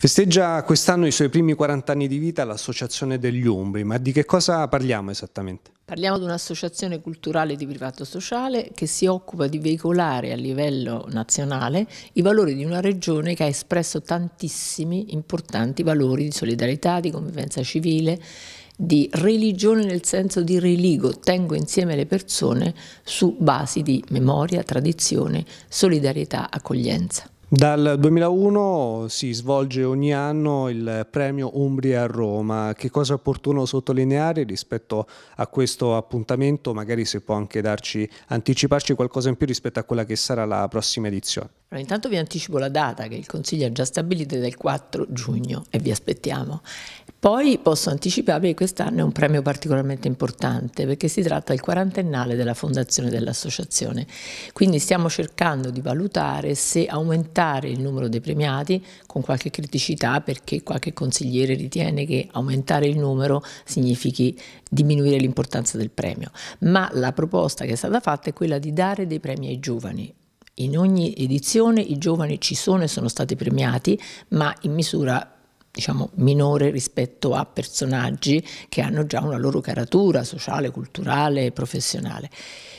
Festeggia quest'anno i suoi primi 40 anni di vita l'Associazione degli Umbri, ma di che cosa parliamo esattamente? Parliamo di un'associazione culturale di privato sociale che si occupa di veicolare a livello nazionale i valori di una regione che ha espresso tantissimi importanti valori di solidarietà, di convivenza civile, di religione nel senso di religo, tengo insieme le persone su basi di memoria, tradizione, solidarietà, accoglienza. Dal 2001 si svolge ogni anno il premio Umbria a Roma. Che cosa è opportuno sottolineare rispetto a questo appuntamento? Magari se può anche darci, anticiparci qualcosa in più rispetto a quella che sarà la prossima edizione. Allora, intanto vi anticipo la data che il Consiglio ha già stabilito è del 4 giugno e vi aspettiamo. Poi posso anticiparvi che quest'anno è un premio particolarmente importante perché si tratta del quarantennale della fondazione dell'associazione. Quindi stiamo cercando di valutare se aumentare il numero dei premiati con qualche criticità perché qualche consigliere ritiene che aumentare il numero significhi diminuire l'importanza del premio. Ma la proposta che è stata fatta è quella di dare dei premi ai giovani in ogni edizione i giovani ci sono e sono stati premiati, ma in misura più diciamo, minore rispetto a personaggi che hanno già una loro caratura sociale, culturale, e professionale.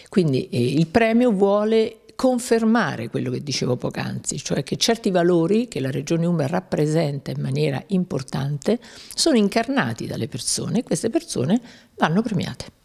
Quindi eh, il premio vuole confermare quello che dicevo poc'anzi, cioè che certi valori che la Regione Umbra rappresenta in maniera importante sono incarnati dalle persone e queste persone vanno premiate.